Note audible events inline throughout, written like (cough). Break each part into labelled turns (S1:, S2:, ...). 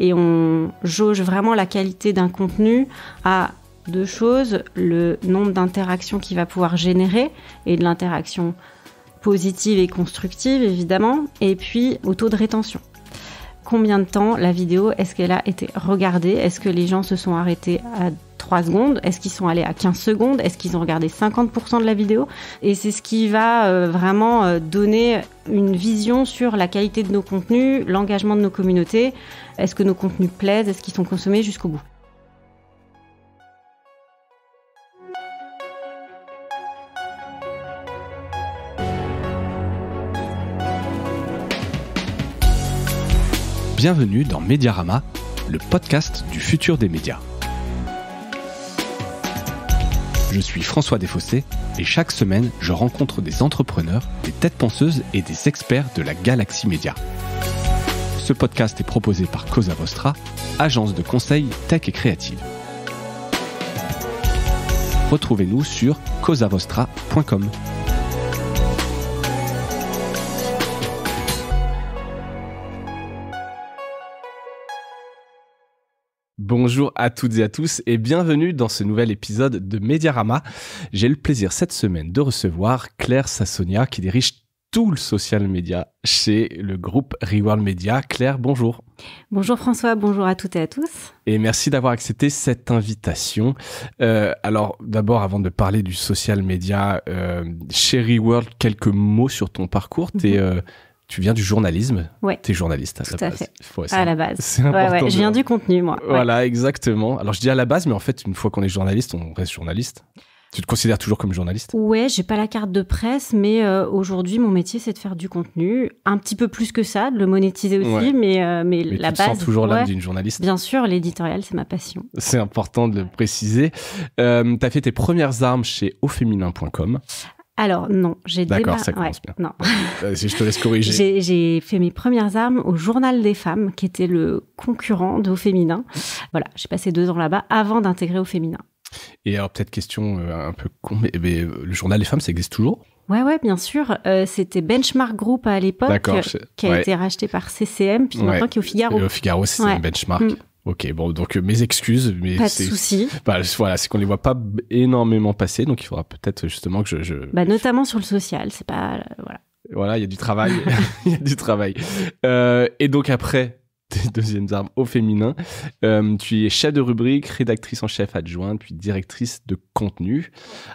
S1: et on jauge vraiment la qualité d'un contenu à deux choses, le nombre d'interactions qu'il va pouvoir générer et de l'interaction positive et constructive évidemment, et puis au taux de rétention. Combien de temps la vidéo est-ce qu'elle a été regardée Est-ce que les gens se sont arrêtés à 3 secondes Est-ce qu'ils sont allés à 15 secondes Est-ce qu'ils ont regardé 50% de la vidéo Et c'est ce qui va euh, vraiment euh, donner une vision sur la qualité de nos contenus, l'engagement de nos communautés. Est-ce que nos contenus plaisent Est-ce qu'ils sont consommés jusqu'au bout
S2: Bienvenue dans Mediarama, le podcast du futur des médias. Je suis François Desfossés et chaque semaine, je rencontre des entrepreneurs, des têtes penseuses et des experts de la galaxie média. Ce podcast est proposé par Cosa Vostra, agence de conseil tech et créative. Retrouvez-nous sur cosavostra.com. Bonjour à toutes et à tous et bienvenue dans ce nouvel épisode de Mediarama. J'ai le plaisir cette semaine de recevoir Claire Sassonia qui dirige tout le social media chez le groupe Reworld Media. Claire, bonjour.
S1: Bonjour François, bonjour à toutes et à tous.
S2: Et merci d'avoir accepté cette invitation. Euh, alors d'abord, avant de parler du social media euh, chez Reworld, quelques mots sur ton parcours. Mhm. Euh, tu viens du journalisme. Ouais. Tu es journaliste hein, à Tout la à base. Fait. à la
S1: base. Je viens du contenu, moi.
S2: Voilà, exactement. Alors, je dis à la base, mais en fait, une fois qu'on est journaliste, on reste journaliste. Tu te considères toujours comme journaliste
S1: Ouais, j'ai pas la carte de presse, mais euh, aujourd'hui, mon métier, c'est de faire du contenu. Un petit peu plus que ça, de le monétiser aussi, euh, mais, mais, la tu base. Te sens toujours l'âme d'une journaliste. Bien sûr, l'éditorial, c'est ma passion.
S2: C'est important de le préciser. Euh, tu as fait tes premières armes chez auféminin.com.
S1: Alors non, j'ai D'accord, Non, ça (laughs)
S2: je te laisse corriger.
S1: j'ai, fait mes premières armes au Journal des femmes, qui était le concurrent de Au Féminin. Voilà, j'ai passé deux ans là-bas avant d'intégrer Au Féminin.
S2: Et alors peut-être question euh, un peu con, mais, euh, le Journal des femmes, ça existe toujours
S1: Ouais, ouais, bien sûr. Euh, c'était Benchmark Group à l'époque, qui a été racheté par CCM, puis maintenant qui est au Figaro. Et au Figaro, c'est Benchmark. Mm.
S2: Ok, bon, donc euh, mes excuses. Mais pas de souci. Bah, voilà, c'est qu'on les voit pas énormément passer, donc il faudra peut-être justement que je. je...
S1: Bah, notamment sur le social, c'est pas. Euh, voilà.
S2: Voilà, il y a du travail. (laughs) (laughs) Il y a du travail. Euh, et donc après, Deuxième (laughs) deuxièmes armes au féminin. Euh, tu es chef de rubrique, rédactrice en chef adjointe, puis directrice de contenu.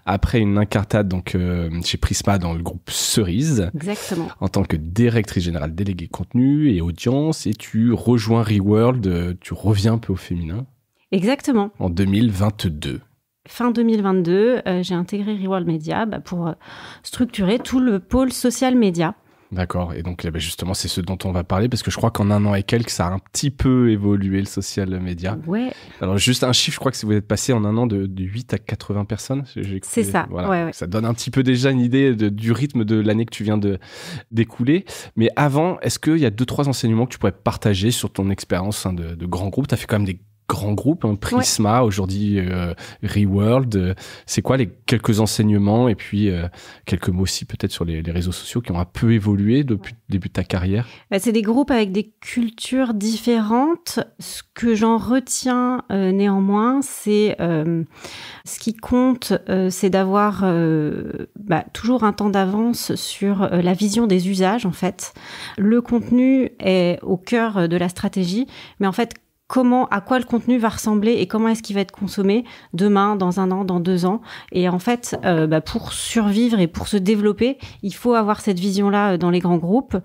S2: Après une incartade donc euh, chez Prisma dans le groupe Cerise. Exactement. En tant que directrice générale déléguée contenu et audience, et tu rejoins Reworld, euh, tu reviens un peu au féminin. Exactement. En 2022
S1: fin 2022, j'ai intégré Reworld Media bah, pour structurer tout le pôle social média
S2: D'accord. Et donc, eh ben, justement, c'est ce dont on va parler parce que je crois qu'en un an et quelques, ça a un petit peu évolué le social media. Ouais. Alors, juste un chiffre, je crois que vous êtes passé en un an de, 8 à 80 personnes, c'est ça. Ça donne un petit peu déjà une idée du rythme de l'année que tu viens de d'écouler. Mais avant, est-ce qu'il y a deux, trois enseignements que tu pourrais partager sur ton expérience hein, de, de, grand groupe Tu as fait quand même des grands groupes, hein, Prisma, aujourd'hui euh, Reworld. Euh, c'est quoi les quelques enseignements et puis euh, quelques mots aussi peut-être sur les, réseaux sociaux qui ont un peu évolué depuis le début de ta carrière
S1: bah, C'est des groupes avec des cultures différentes. Ce que j'en retiens néanmoins, c'est ce qui compte, c'est d'avoir bah, toujours un temps d'avance sur la vision des usages en fait. Le contenu est au cœur de la stratégie, mais en fait comment, à quoi le contenu va ressembler et comment est-ce qu'il va être consommé demain, dans un an, dans deux ans. Et en fait, euh, bah, pour survivre et pour se développer, il faut avoir cette vision-là euh, dans les grands groupes.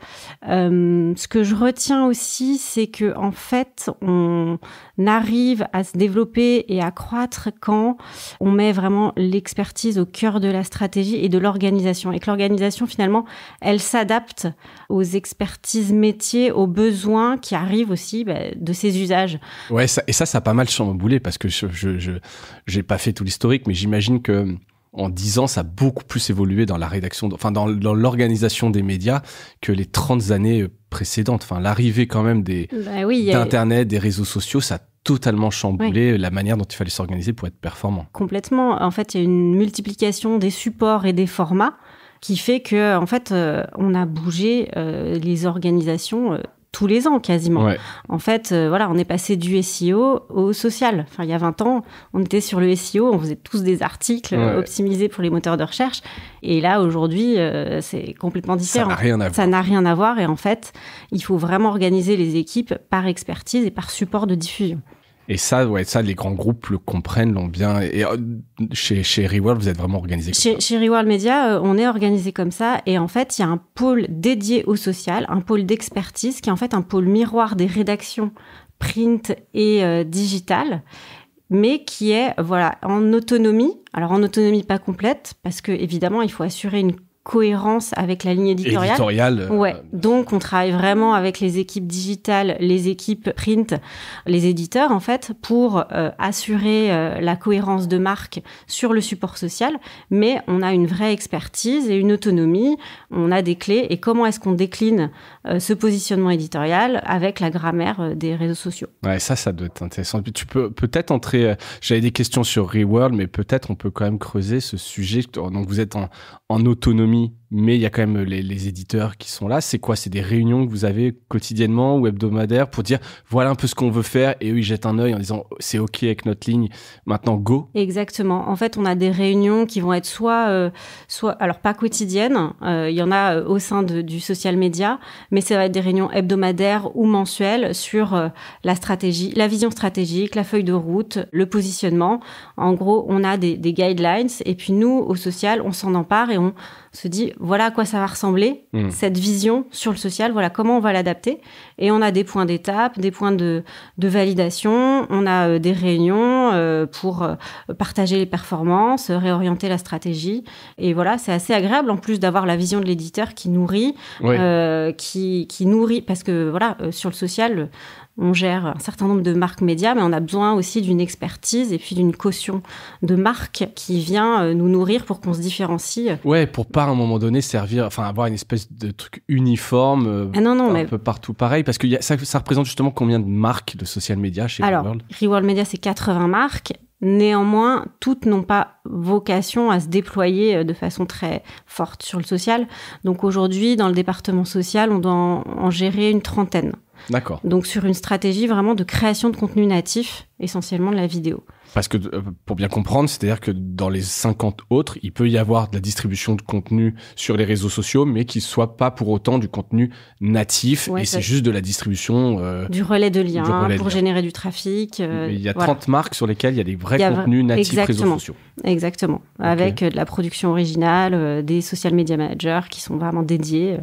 S1: Euh, ce que je retiens aussi, c'est que en fait, on arrive à se développer et à croître quand on met vraiment l'expertise au cœur de la stratégie et de l'organisation. Et que l'organisation, finalement, elle s'adapte aux expertises métiers, aux besoins qui arrivent aussi bah, de ces usages
S2: Ouais, et ça, ça a pas mal chamboulé parce que je n'ai pas fait tout l'historique, mais j'imagine que en 10 ans, ça a beaucoup plus évolué dans la rédaction, enfin dans, l'organisation des médias que les 30 années précédentes. Enfin, l'arrivée quand même des
S1: bah d'internet,
S2: des réseaux sociaux, ça a totalement chamboulé la manière dont il fallait s'organiser pour être performant.
S1: Complètement. En fait, il y a une multiplication des supports et des formats qui fait que en fait euh, on a bougé euh, les organisations euh, tous les ans quasiment. En fait, euh, voilà, on est passé du SEO au social. il y a 20 ans, on était sur le SEO, on faisait tous des articles optimisés pour les moteurs de recherche. Et là, aujourd'hui, euh, c'est complètement différent. Ça n'a rien à voir. Et en fait, il faut vraiment organiser les équipes par expertise et par support de diffusion.
S2: Et ça, ouais, ça, les grands groupes le comprennent, l'ont bien. Et euh, chez, chez Reworld, vous êtes vraiment organisé
S1: comme chez, ça. Chez Reworld Media, euh, on est organisé comme ça. Et en fait, il y a un pôle dédié au social, un pôle d'expertise, qui est en fait un pôle miroir des rédactions print et euh, digitales, digital mais qui est voilà en autonomie. Alors en autonomie pas complète parce que évidemment il faut assurer une cohérence avec la ligne éditoriale. Euh, ouais. Donc on travaille vraiment avec les équipes digitales, les équipes print, les éditeurs en fait pour euh, assurer euh, la cohérence de marque sur le support social, mais on a une vraie expertise et une autonomie, on a des clés et comment est-ce qu'on décline ce positionnement éditorial avec la grammaire des réseaux sociaux.
S2: Ouais, ça ça doit être intéressant. Tu peux peut-être entrer j'avais des questions sur Reworld mais peut-être on peut quand même creuser ce sujet donc vous êtes en autonomie Juni hm. mais il y a quand même euh, les, éditeurs qui sont là. C'est quoi C'est des réunions que vous avez quotidiennement ou hebdomadaires pour dire voilà un peu ce qu'on veut faire et eux ils
S1: jettent un œil en disant
S2: c'est ok avec notre ligne, maintenant go.
S1: Exactement. En fait, on a des réunions qui vont être soit, euh, soit alors pas quotidiennes, euh, il y en a au sein de, du social media, mais ça va être des réunions hebdomadaires ou mensuelles sur la stratégie, la vision stratégique, la feuille de route, le positionnement. En gros, on a des, des guidelines et puis nous au social, on s'en empare et on se dit voilà à quoi ça va ressembler, hmm. cette vision sur le social, voilà comment on va l'adapter. Et on a des points d'étape, des points de, validation, on a euh, des réunions euh, pour euh, partager les performances, réorienter la stratégie. Et voilà, c'est assez agréable en plus d'avoir la vision de l'éditeur qui nourrit, qui, nourrit, parce que voilà, sur le social, on gère un certain nombre de marques médias, mais on a besoin aussi d'une expertise et puis d'une caution de marque qui vient euh, nous nourrir pour qu'on se différencie.
S2: Ouais, pour pas à un moment donné servir, enfin avoir une espèce de truc uniforme euh, ah un peu partout pareil, parce que ça, représente justement combien de marques de social media chez Alors, Reworld
S1: Reworld Media, c'est 80 marques. Néanmoins, toutes n'ont pas vocation à se déployer euh, de façon très forte sur le social. Donc aujourd'hui, dans le département social, on doit en, en gérer une trentaine. D'accord. Donc sur une stratégie vraiment de création de contenu natif, essentiellement de la vidéo.
S2: Parce que euh, pour bien comprendre, c'est-à-dire que dans les 50 autres, il peut y avoir de la distribution de contenu sur les réseaux sociaux, mais qui soit pas pour autant du contenu natif, et c'est juste de la distribution... Euh, du relais de liens pour
S1: générer du trafic. Euh, il y a 30
S2: marques sur lesquelles il y a des vrais contenus natifs exactement, réseaux sociaux.
S1: Exactement, avec de la production originale, des social media managers qui sont vraiment dédiés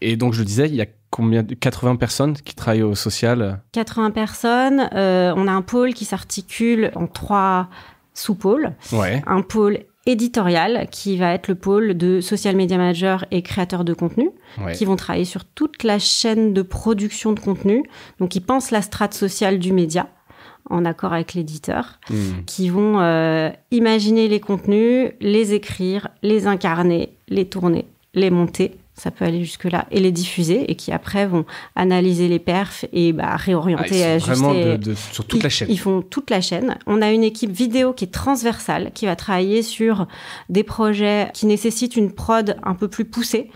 S2: et donc, je disais, il y a combien 80 personnes qui travaillent au social
S1: 80 euh? personnes. Euh, on a un pôle qui s'articule en trois sous-pôles. Un pôle éditorial qui va être le pôle de social media manager et créateur de contenu qui vont travailler sur toute la chaîne de production de contenu. Donc, ils pensent la strate sociale du média en accord avec l'éditeur, hmm. qui vont euh, imaginer les contenus, les écrire, les incarner, les tourner, les monter ça peut aller jusque-là, et les diffuser, et qui après vont analyser les perfs et bah, réorienter, ajuster. Ah,
S2: euh, sur toute la chaîne. Ils font
S1: toute la chaîne. On a une équipe vidéo qui est transversale, qui va travailler sur des projets qui nécessitent une prod un peu plus poussée.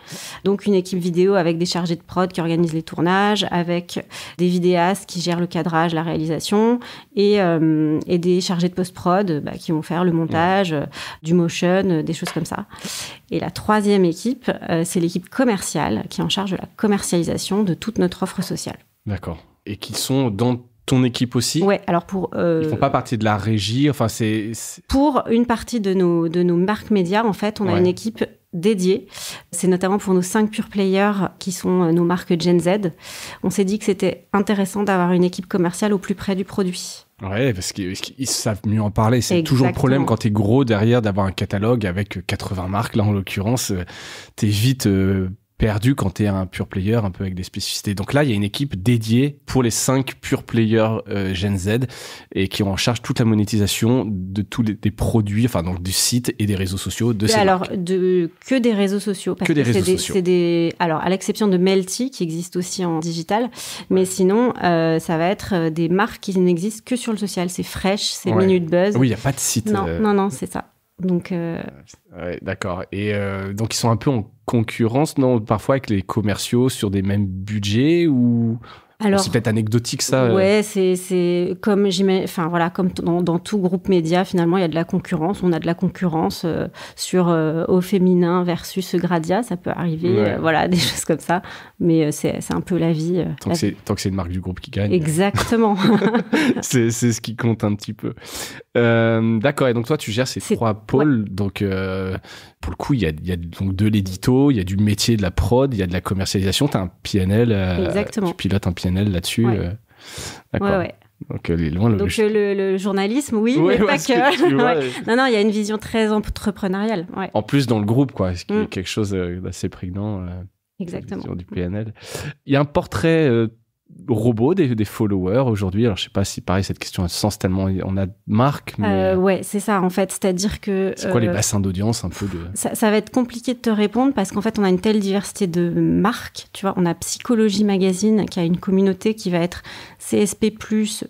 S1: Donc une équipe vidéo avec des chargés de prod qui organisent les tournages, avec des vidéastes qui gèrent le cadrage, la réalisation, et, euh, et des chargés de post-prod bah, qui vont faire le montage, du motion, des choses comme ça. Et la troisième équipe, euh, c'est l'équipe commercial qui est en charge de la commercialisation de toute notre offre sociale.
S2: D'accord. Et qui sont dans ton équipe aussi Ouais,
S1: alors pour. Euh, Ils font pas
S2: partie de la régie, enfin c'est.
S1: Pour une partie de nos, de nos marques médias, en fait, on a une équipe dédiée. C'est notamment pour nos cinq pure players qui sont euh, nos marques Gen Z. On s'est dit que c'était intéressant d'avoir une équipe commerciale au plus près du produit.
S2: Ouais, parce qu'ils savent mieux en parler. C'est toujours le problème quand t'es gros derrière d'avoir un catalogue avec 80 marques. Là, en l'occurrence, euh, t'es vite euh, perdu quand tu es un pure player, un peu avec des spécificités. Donc là, il y a une équipe dédiée pour les cinq pure players euh, Gen Z et qui ont en charge toute la monétisation de tous les produits, enfin donc du site et des réseaux sociaux de et ces Alors,
S1: De, que des réseaux sociaux. que, des réseaux sociaux. alors, à l'exception de Melty, qui existe aussi en digital, mais sinon, euh, ça va être euh, des marques qui n'existent que sur le social. C'est Fresh, c'est Minute Buzz. Oui, il n'y a pas de site. Non, non, non, c'est ça. Donc,
S2: d'accord. Et donc, ils sont un peu en concurrence, non, parfois avec les commerciaux sur des mêmes budgets ou alors, c'est peut-être anecdotique ça. Euh. Ouais,
S1: c'est comme enfin voilà, comme dans, tout groupe média finalement, il y a de la concurrence. On a de la concurrence euh, sur euh, au féminin versus Gradia, ça peut arriver, voilà, (laughs) des choses comme ça. Mais c'est un peu la vie. tant, Que
S2: tant que c'est une marque du groupe qui gagne. Exactement. (laughs) c'est ce qui compte un petit peu. D'accord. Et donc toi, tu gères ces trois pôles. Donc pour le coup, il y a, y a, donc de l'édito, il y a du métier de la prod, il y a de la commercialisation. Tu as un PNL. Exactement. Tu pilotes un là-dessus. Donc,
S1: le... journalisme, oui, mais pas que. (laughs) Non, non, il y a une vision très entrepreneuriale.
S2: En plus, dans le groupe, quoi, ce qui est mm. quelque chose euh, d'assez prégnant. Euh,
S1: Exactement. du
S2: mm. PNL. Il y a un portrait euh, robots, des, followers aujourd'hui. Alors, je sais pas si, pareil, cette question a sens tellement on a marque. Mais... Euh,
S1: ouais, c'est ça, en fait. C'est-à-dire que. C'est quoi les euh, bassins d'audience, un peu ça, ça, va être compliqué de te répondre parce qu'en fait, on a une telle diversité de marques. Tu vois, on a Psychologie Magazine qui a une communauté qui va être CSP+,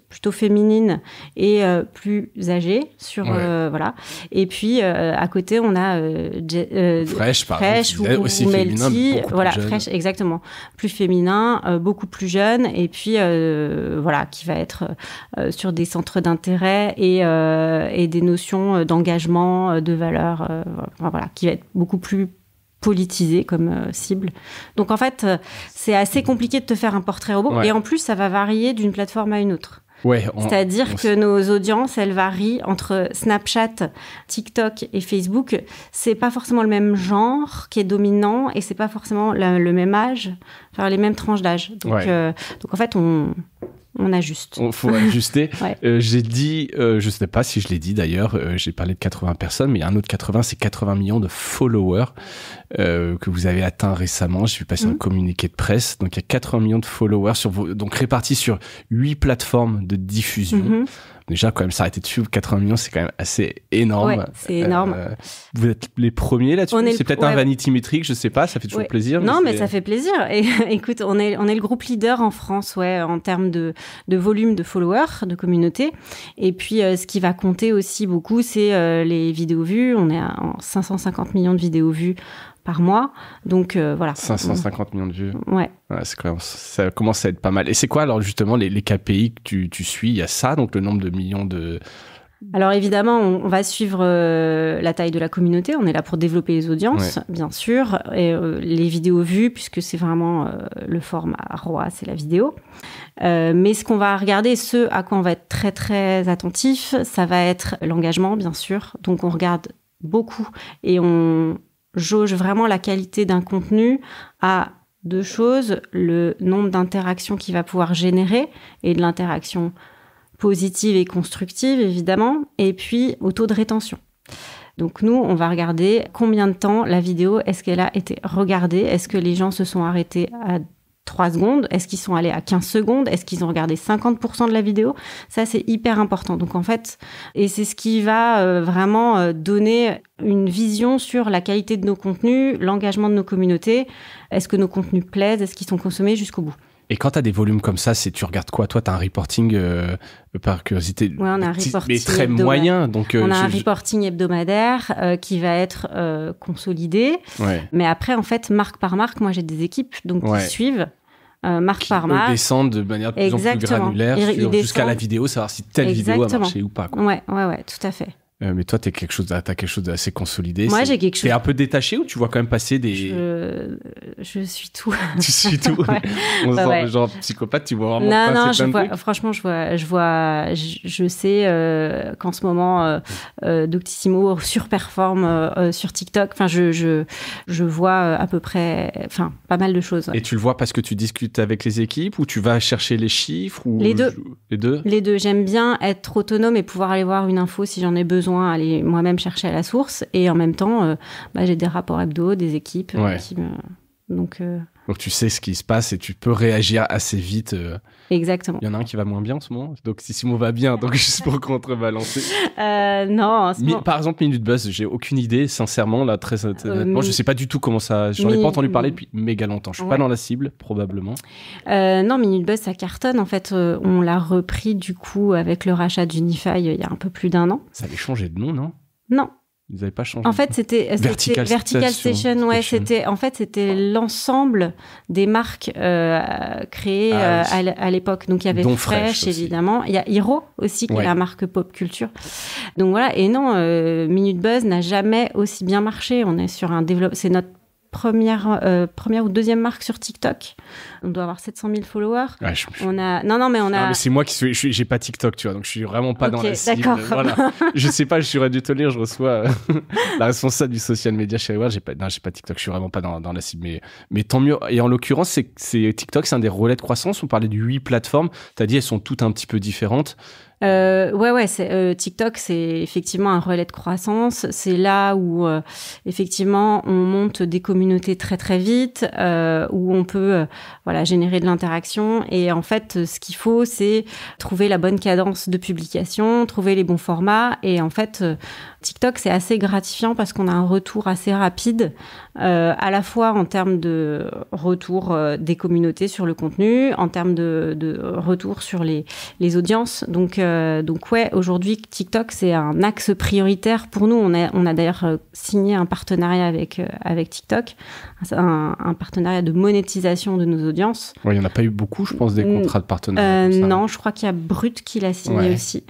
S1: plutôt féminine et euh, plus âgée sur euh, voilà. Et puis euh, à côté, on a Fresh, pardon ou, aussi féminin, Melty, voilà, fraîche exactement, plus féminin, beaucoup plus jeune et puis voilà, qui va être sur des centres d'intérêt et, et des notions d'engagement, de valeur voilà, qui va être beaucoup plus politisé comme euh, cible. Donc en fait, euh, c'est assez compliqué de te faire un portrait robot. Et en plus, ça va varier d'une plateforme à une autre. C'est-à-dire que nos audiences, elles varient entre Snapchat, TikTok et Facebook. C'est pas forcément le même genre qui est dominant et c'est pas forcément le même âge, enfin les mêmes tranches d'âge. Donc, euh, donc en fait, on, on ajuste. On faut ajuster. (laughs)
S2: Euh, j'ai dit, euh, je ne sais pas si je l'ai dit d'ailleurs, euh, j'ai parlé de 80 personnes, mais il y a un autre 80, c'est 80 millions de followers que vous avez atteint récemment. Je suis passer un mm. communiqué de presse, donc il y a 80 millions de followers sur donc répartis sur 8 plateformes de diffusion. Mm-hmm. Déjà, quand même, s'arrêter dessus, 80 millions, c'est quand même assez énorme. c'est énorme. Euh, vous êtes les premiers là-dessus. C'est peut-être un vanity métrique, je sais pas, ça fait toujours plaisir. Non, mais, ça fait
S1: plaisir. Et, (laughs) écoute, on est, on est le groupe leader en France, ouais, en termes de, volume de followers, de communauté. Et puis, euh, ce qui va compter aussi beaucoup, c'est euh, les vidéos vues. On est à 550 millions de vidéos vues par mois. Donc euh, voilà. 550 millions de vues. Ouais.
S2: ça commence à être pas mal. Et c'est quoi alors justement les, KPI que tu, suis Il y a ça, donc le nombre de millions de...
S1: Alors évidemment, on, va suivre euh, la taille de la communauté. On est là pour développer les audiences, bien sûr, et euh, les vidéos vues, puisque c'est vraiment le format roi, c'est la vidéo. mais ce qu'on va regarder, ce à quoi on va être très très attentif, ça va être l'engagement, bien sûr. Donc on regarde beaucoup et on jauge vraiment la qualité d'un contenu à deux choses, le nombre d'interactions qu'il va pouvoir générer et de l'interaction positive et constructive évidemment, et puis au taux de rétention. Donc nous, on va regarder combien de temps la vidéo, est-ce qu'elle a été regardée, est-ce que les gens se sont arrêtés à 3 secondes Est-ce qu'ils sont allés à 15 secondes Est-ce qu'ils ont regardé 50% de la vidéo Ça, c'est hyper important. Donc en fait, et c'est ce qui va euh, vraiment euh, donner une vision sur la qualité de nos contenus, l'engagement de nos communautés. Est-ce que nos contenus plaisent Est-ce qu'ils sont consommés jusqu'au bout
S2: et quand tu as des volumes comme ça, c'est tu regardes quoi Toi, tu as un reporting euh, par curiosité mais très moyen. Donc, on a un
S1: reporting hebdomadaire euh, qui va être euh, consolidé. Mais après, en fait, marque par marque, moi j'ai des équipes donc qui suivent. marque par marque.
S2: Ils de manière de plus en plus granulaire jusqu'à la vidéo, savoir si telle vidéo a marché ou pas. Quoi.
S1: Ouais, ouais, ouais, tout à fait.
S2: Euh, mais toi, tu quelque chose, as quelque chose d'assez consolidé. Moi, j'ai quelque chose. un peu détaché ou tu vois quand même passer des.
S1: Je, suis tout. (laughs) tu suis tout.
S2: (laughs) On se bah sent genre psychopathe, tu vois vraiment. Non, non,
S1: franchement, je vois, je vois, je, sais euh, qu'en ce moment, euh, euh Doctissimo surperforme sur TikTok. Enfin, je, je, je vois à peu près, enfin, pas mal de choses. Et
S2: tu le vois parce que tu discutes avec les équipes ou tu vas chercher les chiffres ou les deux. Les deux.
S1: Les deux. J'aime bien être autonome et pouvoir aller voir une info si j'en ai besoin aller moi-même chercher à la source. Et en même temps, euh, bah, j'ai des rapports hebdo, des équipes euh, euh, Donc,
S2: tu sais ce qui se passe et tu peux réagir assez vite Exactement. Il y en a un qui va moins bien en ce moment. Donc si Simon va bien, donc juste pour (laughs) contrebalancer.
S1: Euh, non, Par
S2: exemple, Minute Buzz, j'ai aucune idée, sincèrement, là, très euh, honnêtement, je sais pas du tout comment ça. J'en ai pas entendu parler depuis méga longtemps. Je suis pas dans la cible, probablement.
S1: Euh, non, Minute Buzz, ça cartonne. En fait, euh, on l'a repris du coup avec le rachat d'Unify il y a un peu plus d'un an. Ça
S2: avait changé de nom, non
S1: Non, ils n'avaient pas changé. En fait, c'était Vertical, euh, Vertical, Station. ouais, c'était en fait c'était ah. l'ensemble des marques euh, créées ah euh, à l'époque. Donc il y avait Fresh, évidemment. Il y a Hiro aussi qui est la marque pop culture. Donc voilà. Et non, Minute Buzz n'a jamais aussi bien marché. On est sur un développement. C'est notre première, euh, première ou deuxième marque sur TikTok. On doit avoir 700 000 followers. On a... Non, non, mais on a. c'est
S2: moi qui suis. J'ai pas TikTok, tu vois, donc je suis vraiment pas dans la cible. (laughs) Voilà. je sais pas, je suis dû te lire, je reçois euh, (laughs) la responsable du social media chez Reward. J'ai pas, non, j'ai pas TikTok, je suis vraiment pas dans, la cible, mais, mais tant mieux. Et en l'occurrence, c'est, TikTok, c'est un des relais de croissance. On parlait de huit plateformes. c'est à dire elles sont toutes un petit peu différentes.
S1: Euh, ouais, ouais, euh, TikTok, c'est effectivement un relais de croissance. C'est là où, euh, effectivement, on monte des communautés très, très vite, euh, où on peut euh, voilà, générer de l'interaction. Et en fait, ce qu'il faut, c'est trouver la bonne cadence de publication, trouver les bons formats. Et en fait, TikTok, c'est assez gratifiant parce qu'on a un retour assez rapide, euh, à la fois en termes de retour euh, des communautés sur le contenu, en termes de, retour sur les, audiences. Donc, euh, donc ouais, aujourd'hui, TikTok, c'est un axe prioritaire pour nous. On a, on a d'ailleurs signé un partenariat avec, avec TikTok, un, partenariat de monétisation de nos audiences.
S2: Ouais, il n'y en a pas eu beaucoup, je pense, des mm. contrats de partenariat.
S1: non, je crois qu'il y a Brut qui l'a signé aussi.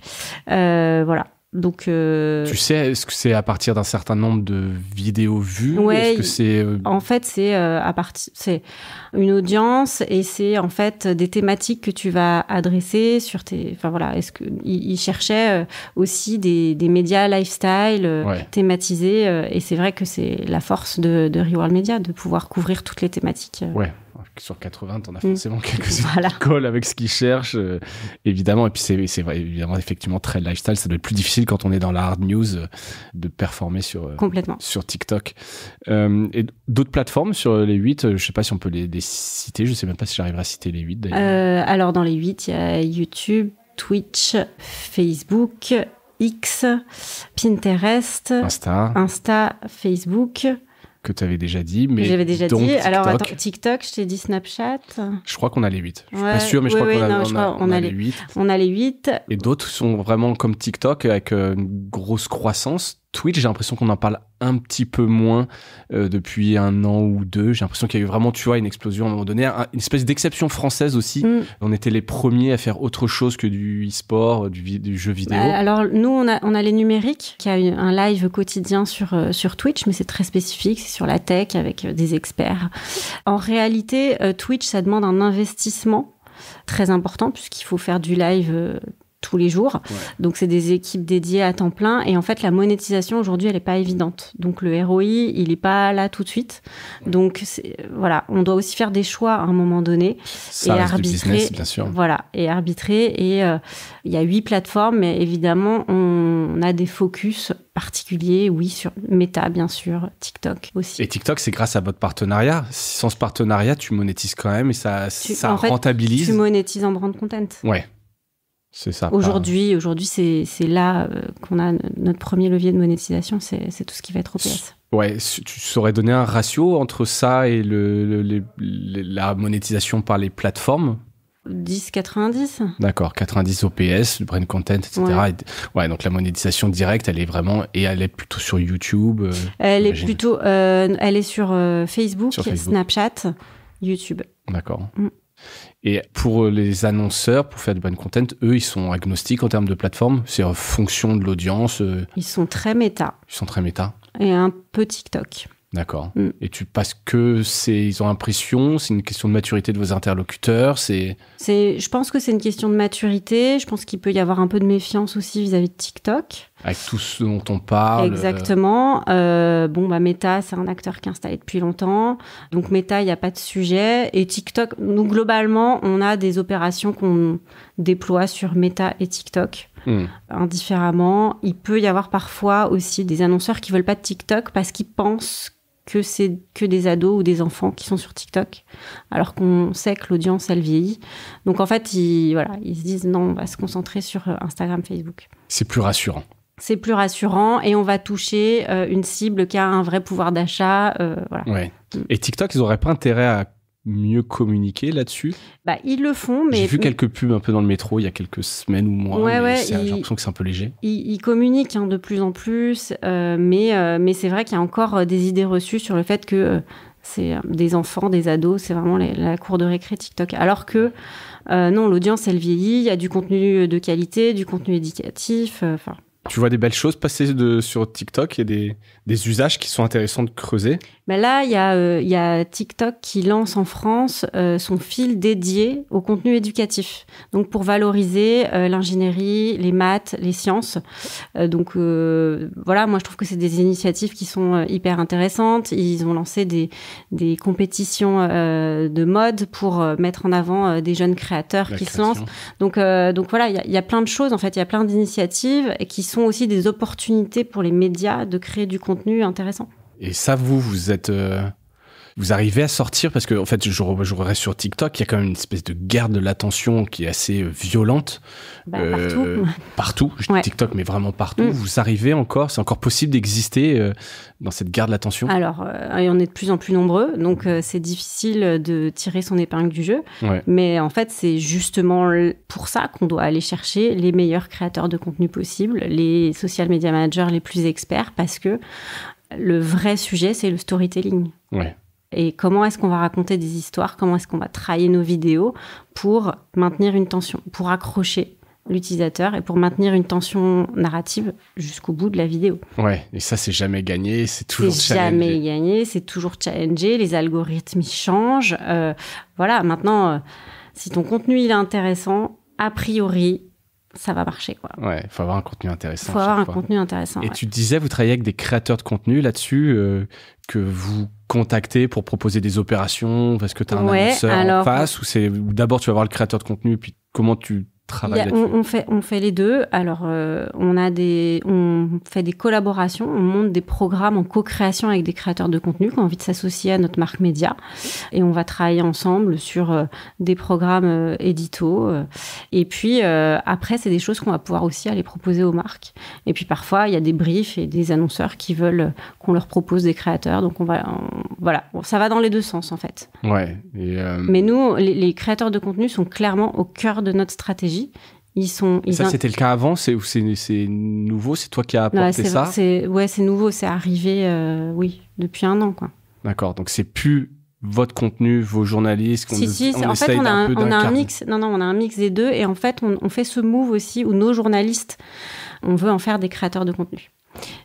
S1: voilà. Donc, euh, Tu
S2: sais, est-ce que c'est à partir d'un certain nombre de vidéos vues euh,
S1: En fait, c'est euh, à partir, c'est une audience et c'est en fait des thématiques que tu vas adresser sur tes. Enfin voilà, est-ce que ils cherchaient aussi des, des médias lifestyle thématisés et c'est vrai que c'est la force de, de Reworld Media de pouvoir couvrir toutes les thématiques. Ouais
S2: sur 80, t'en as mm.
S1: forcément quelques-uns
S2: qui collent avec ce qu'ils cherchent, euh, évidemment. Et puis c'est vrai, évidemment, effectivement, très lifestyle. Ça doit être plus difficile quand on est dans la hard news euh, de performer sur, euh, Complètement. sur TikTok. et d'autres plateformes sur les 8, je sais pas si on peut les, citer, je sais même pas si j'arriverai à citer les 8
S1: d'ailleurs. alors, dans les 8, il y a YouTube, Twitch, Facebook, X, Pinterest, Insta, Insta Facebook
S2: que tu avais déjà dit, mais j'avais déjà dit. Alors attends,
S1: TikTok, je t'ai dit Snapchat. Je crois qu'on a les 8. Je suis pas sûr, mais je crois qu'on a, a les 8. On a les 8.
S2: Et d'autres sont vraiment comme TikTok avec euh, une grosse croissance Twitch, j'ai l'impression qu'on en parle un petit peu moins euh, depuis un an ou deux. J'ai l'impression qu'il y a eu vraiment, tu vois, une explosion à un moment donné, une espèce d'exception française aussi. Mm. On était les premiers à faire autre chose que du e-sport, du, du, jeu vidéo. Bah,
S1: alors nous, on a, on a les numériques, qui a un live quotidien sur, euh, sur Twitch, mais c'est très spécifique, c'est sur la tech avec euh, des experts. En réalité, Twitch, ça demande un investissement très important puisqu'il faut faire du live tous les jours. Donc, c'est des équipes dédiées à temps plein. Et en fait, la monétisation aujourd'hui, elle n'est pas évidente. Donc, le ROI, il n'est pas là tout de suite. Donc, voilà, on doit aussi faire des choix à un moment donné. et arbitrer. bien sûr. Voilà, et arbitrer. Et euh, il y a huit plateformes, mais évidemment, on, a des focus particuliers, oui, sur Meta, bien sûr, TikTok aussi.
S2: Et TikTok, c'est grâce à votre partenariat. Sans ce partenariat, tu monétises quand même et ça, ça rentabilise. Tu
S1: monétises en brand content.
S2: Ouais. C'est ça. Aujourd'hui,
S1: aujourd'hui c'est là euh, qu'on a notre premier levier de monétisation, c'est tout ce qui va être OPS.
S2: Ouais, tu saurais donner un ratio entre ça et le, la monétisation par les plateformes
S1: 10, 90.
S2: D'accord, 90 OPS, le brain content, etc. Ouais. donc la monétisation directe, elle est vraiment, et elle est plutôt sur YouTube. Euh,
S1: elle est plutôt, euh, elle est sur, Facebook, Snapchat, YouTube.
S2: D'accord. Mm. Et pour euh, les annonceurs, pour faire du bonne content, eux, ils sont agnostiques en termes de plateforme. C'est en fonction de l'audience. Euh,
S1: ils sont très méta.
S2: Ils sont très méta.
S1: Et un peu TikTok.
S2: D'accord. Mm. Et tu passes que c'est ils ont l'impression, c'est une question de maturité de vos interlocuteurs, c'est.
S1: C'est, je pense que c'est une question de maturité. Je pense qu'il peut y avoir un peu de méfiance aussi vis-à-vis de TikTok.
S2: Avec tout ce dont on parle. Euh. Exactement.
S1: Euh, bon bah Meta, c'est un acteur qui est installé depuis longtemps. Donc Meta, il n'y a pas de sujet. Et TikTok, nous globalement, on a des opérations qu'on déploie sur Meta et TikTok. Hmm. indifféremment. Il peut y avoir parfois aussi des annonceurs qui veulent pas de TikTok parce qu'ils pensent que c'est que des ados ou des enfants qui sont sur TikTok, alors qu'on sait que l'audience, elle vieillit. Donc en fait, ils, voilà, ils se disent non, on va se concentrer sur euh, Instagram, Facebook.
S2: C'est plus rassurant.
S1: C'est plus rassurant et on va toucher euh, une cible qui a un vrai pouvoir d'achat. Euh, ouais.
S2: Et TikTok, ils n'auraient pas intérêt à mieux communiquer là-dessus
S1: bah, Ils le font, mais... J'ai vu quelques
S2: pubs un peu dans le métro il y a quelques semaines ou mois, ouais, ouais, j'ai l'impression que c'est un peu léger.
S1: Ils, communiquent hein, de plus en plus, euh, mais, euh, mais c'est vrai qu'il y a encore euh, des idées reçues sur le fait que c'est des enfants, des ados, c'est vraiment la cour de récré TikTok. Alors que non, l'audience, elle vieillit, il y a du contenu de qualité, du contenu éducatif, enfin...
S2: Tu vois des belles choses passer de, sur TikTok et des, des usages qui sont intéressants de creuser
S1: mais là, euh, il y, a, TikTok qui lance en France euh, son fil dédié au contenu éducatif. Donc pour valoriser euh, l'ingénierie, les maths, les sciences. donc voilà, moi je trouve que c'est des initiatives qui sont hyper intéressantes. Ils ont lancé des, compétitions de mode pour mettre en avant des jeunes créateurs qui se lancent. Donc, donc voilà, il y, a plein de choses en fait, il y a plein d'initiatives qui sont aussi des opportunités pour les médias de créer du contenu intéressant.
S2: Et ça, vous, vous êtes. Euh, vous arrivez à sortir parce que, en fait, je, je reste sur TikTok, il y a quand même une espèce de guerre de l'attention qui est assez violente. Bah, partout. Euh, partout. Je dis TikTok, mais vraiment partout. Mm. Vous arrivez encore, c'est encore possible d'exister euh, dans cette guerre de l'attention
S1: Alors, on est de plus en plus nombreux, donc mm. c'est difficile de tirer son épingle du jeu. Mais en fait, c'est justement pour ça qu'on doit aller chercher les meilleurs créateurs de contenu possibles, les social media managers les plus experts, parce que le vrai sujet, c'est le storytelling. Et comment est-ce qu'on va raconter des histoires Comment est-ce qu'on va trahir nos vidéos pour maintenir une tension, pour accrocher l'utilisateur et pour maintenir une tension narrative jusqu'au bout de la vidéo.
S2: Ouais, et ça c'est jamais gagné, c'est toujours challengé.
S1: jamais gagné, c'est toujours challengé, les algorithmes changent. Euh, voilà, maintenant, euh, si ton contenu il est intéressant, a priori, ça va marcher. Quoi.
S2: Ouais, il faut avoir un contenu intéressant. Il faut avoir un contenu intéressant. Et tu disais, vous travaillez avec des créateurs de contenu là-dessus, euh, que vous contactez pour proposer des opérations, parce que tu as un annonceur en face, ou, c'est d'abord tu vas voir le créateur de contenu, puis comment tu
S1: on, fait, on fait les deux. Alors, euh, on, a des, on fait des collaborations, on monte des programmes en co-création avec des créateurs de contenu qui ont envie de s'associer à notre marque média. Et on va travailler ensemble sur euh, des programmes euh, éditos. Et puis, après, c'est des choses qu'on va pouvoir aussi aller proposer aux marques. Et puis, parfois, il y a des briefs et des annonceurs qui veulent qu'on leur propose des créateurs. Donc, on va, voilà, ça va dans les deux sens, en fait.
S2: Ouais. Mais
S1: nous, les créateurs de contenu sont clairement au cœur de notre stratégie. Ils sont, ça, c'était
S2: le cas avant, c'est, nouveau, c'est toi qui as apporté ça c'est,
S1: Ouais, c'est nouveau, c'est arrivé, euh, oui, depuis un an. quoi.
S2: D'accord, donc c'est plus votre contenu, vos journalistes, si, on en fait, on a un,
S1: mix. Non, non, on a un mix des deux, et en fait, on, fait ce move aussi où nos journalistes, on veut en faire des créateurs de contenu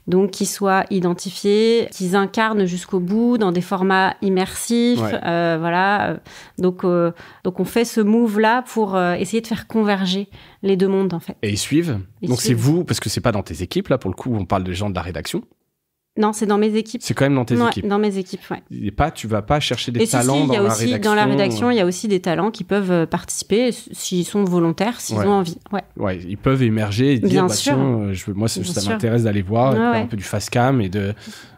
S1: donc qu'ils soient identifiés, qu'ils incarnent jusqu'au bout dans des formats immersifs, euh, voilà. Euh, donc, on fait ce move là pour euh, essayer de faire converger les deux mondes en fait.
S2: Et ils suivent. donc c'est vous parce que c'est pas dans tes équipes là pour le coup on parle des gens de la rédaction.
S1: Non, c'est dans mes équipes. C'est
S2: quand même dans tes équipes. Dans
S1: mes équipes, ouais.
S2: Et pas, tu vas pas chercher des et talents dans, y a aussi, dans la rédaction. Il y
S1: a euh. aussi des talents qui peuvent euh, participer s'ils sont volontaires, s'ils ont envie.
S2: Ouais. ils peuvent émerger et dire, bah, tiens, euh, je, moi, ça m'intéresse d'aller voir, un peu du fast cam et de